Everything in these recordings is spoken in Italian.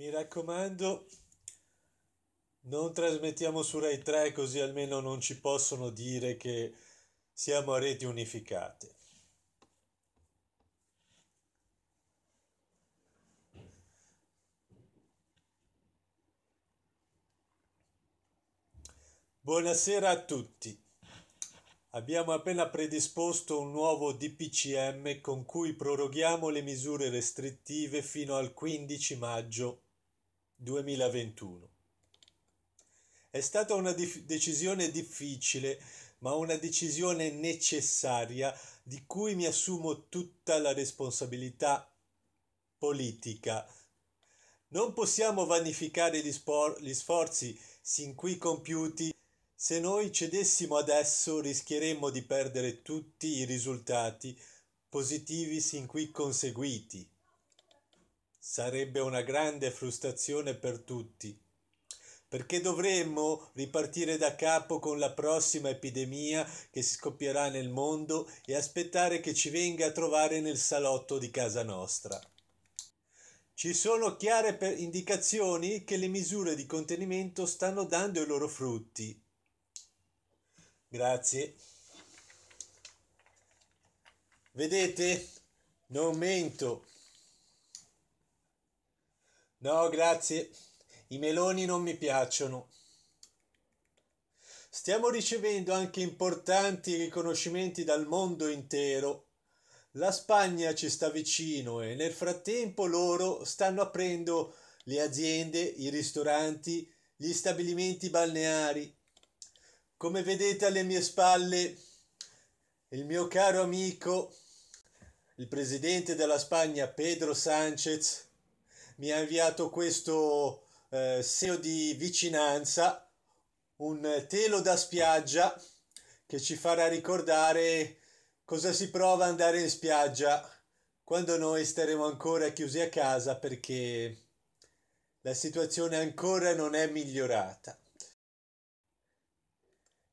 Mi raccomando, non trasmettiamo su Rai 3 così almeno non ci possono dire che siamo a reti unificate. Buonasera a tutti. Abbiamo appena predisposto un nuovo DPCM con cui proroghiamo le misure restrittive fino al 15 maggio 2021. È stata una dif- decisione difficile, ma una decisione necessaria di cui mi assumo tutta la responsabilità politica. Non possiamo vanificare gli, spor- gli sforzi sin qui compiuti. Se noi cedessimo adesso rischieremmo di perdere tutti i risultati positivi sin qui conseguiti. Sarebbe una grande frustrazione per tutti, perché dovremmo ripartire da capo con la prossima epidemia che si scoppierà nel mondo e aspettare che ci venga a trovare nel salotto di casa nostra. Ci sono chiare indicazioni che le misure di contenimento stanno dando i loro frutti. Grazie. Vedete? Non mento. No, grazie. I meloni non mi piacciono. Stiamo ricevendo anche importanti riconoscimenti dal mondo intero. La Spagna ci sta vicino e nel frattempo loro stanno aprendo le aziende, i ristoranti, gli stabilimenti balneari. Come vedete alle mie spalle, il mio caro amico, il presidente della Spagna Pedro Sanchez, mi ha inviato questo eh, SEO di vicinanza, un telo da spiaggia che ci farà ricordare cosa si prova ad andare in spiaggia quando noi staremo ancora chiusi a casa perché la situazione ancora non è migliorata.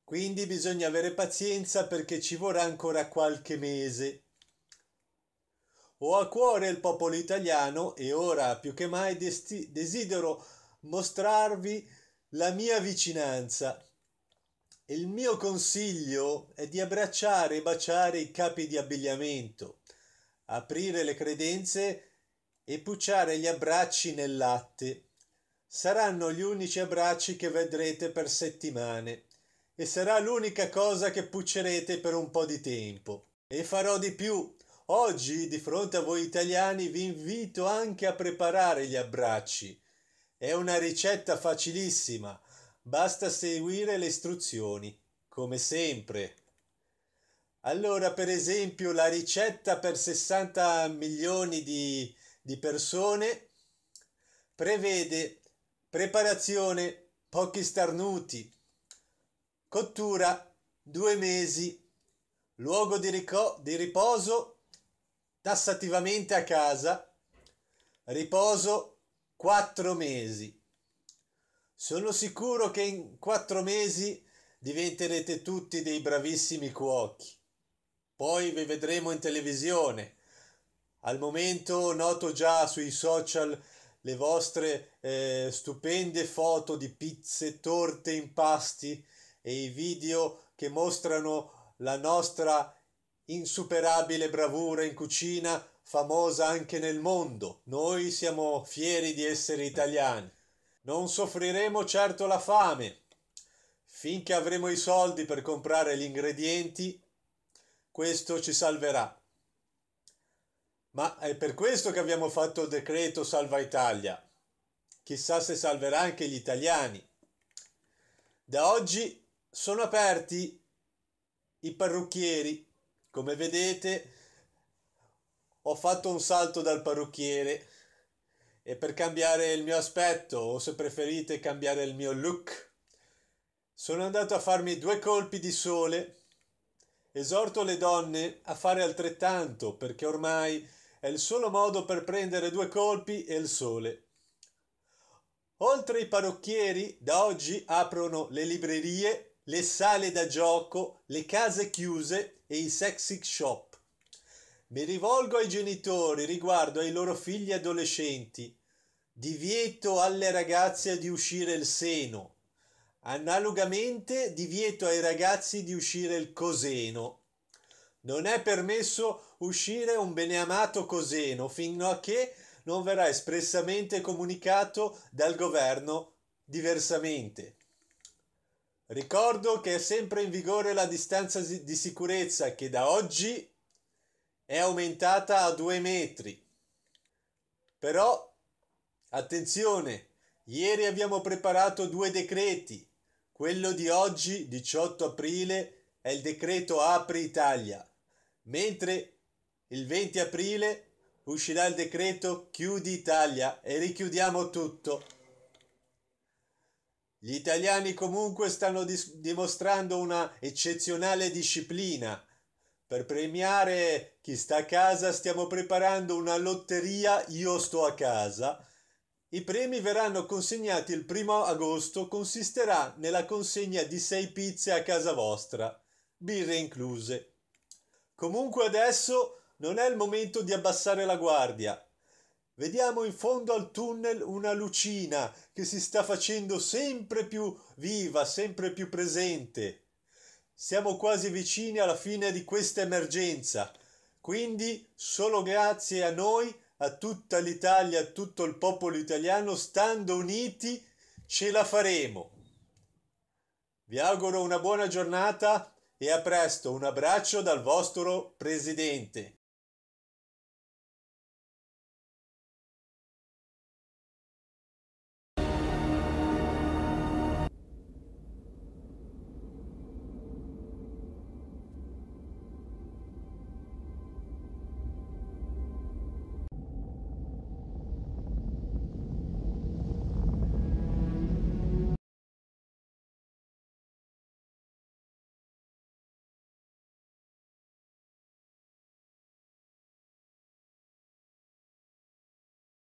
Quindi bisogna avere pazienza perché ci vorrà ancora qualche mese ho a cuore il popolo italiano e ora più che mai desti- desidero mostrarvi la mia vicinanza. Il mio consiglio è di abbracciare e baciare i capi di abbigliamento, aprire le credenze e pucciare gli abbracci nel latte. Saranno gli unici abbracci che vedrete per settimane e sarà l'unica cosa che puccerete per un po' di tempo. E farò di più, Oggi, di fronte a voi italiani, vi invito anche a preparare gli abbracci. È una ricetta facilissima, basta seguire le istruzioni, come sempre. Allora, per esempio, la ricetta per 60 milioni di, di persone prevede preparazione, pochi starnuti, cottura, due mesi, luogo di, rico- di riposo, tassativamente a casa, riposo quattro mesi. Sono sicuro che in quattro mesi diventerete tutti dei bravissimi cuochi. Poi vi vedremo in televisione. Al momento noto già sui social le vostre eh, stupende foto di pizze, torte, impasti e i video che mostrano la nostra insuperabile bravura in cucina, famosa anche nel mondo. Noi siamo fieri di essere italiani. Non soffriremo certo la fame. Finché avremo i soldi per comprare gli ingredienti, questo ci salverà. Ma è per questo che abbiamo fatto il decreto Salva Italia. Chissà se salverà anche gli italiani. Da oggi sono aperti i parrucchieri come vedete ho fatto un salto dal parrucchiere e per cambiare il mio aspetto o se preferite cambiare il mio look sono andato a farmi due colpi di sole. Esorto le donne a fare altrettanto perché ormai è il solo modo per prendere due colpi e il sole. Oltre i parrucchieri, da oggi aprono le librerie, le sale da gioco, le case chiuse e i sexy shop. Mi rivolgo ai genitori riguardo ai loro figli adolescenti. Divieto alle ragazze di uscire il seno. Analogamente divieto ai ragazzi di uscire il coseno. Non è permesso uscire un beneamato coseno fino a che non verrà espressamente comunicato dal governo diversamente. Ricordo che è sempre in vigore la distanza di sicurezza che da oggi è aumentata a 2 metri. Però, attenzione, ieri abbiamo preparato due decreti. Quello di oggi, 18 aprile, è il decreto Apri Italia, mentre il 20 aprile uscirà il decreto Chiudi Italia e richiudiamo tutto. Gli italiani comunque stanno dis- dimostrando una eccezionale disciplina. Per premiare chi sta a casa stiamo preparando una lotteria Io sto a casa. I premi verranno consegnati il primo agosto, consisterà nella consegna di sei pizze a casa vostra, birre incluse. Comunque adesso non è il momento di abbassare la guardia. Vediamo in fondo al tunnel una lucina che si sta facendo sempre più viva, sempre più presente. Siamo quasi vicini alla fine di questa emergenza, quindi solo grazie a noi, a tutta l'Italia, a tutto il popolo italiano, stando uniti, ce la faremo. Vi auguro una buona giornata e a presto, un abbraccio dal vostro Presidente.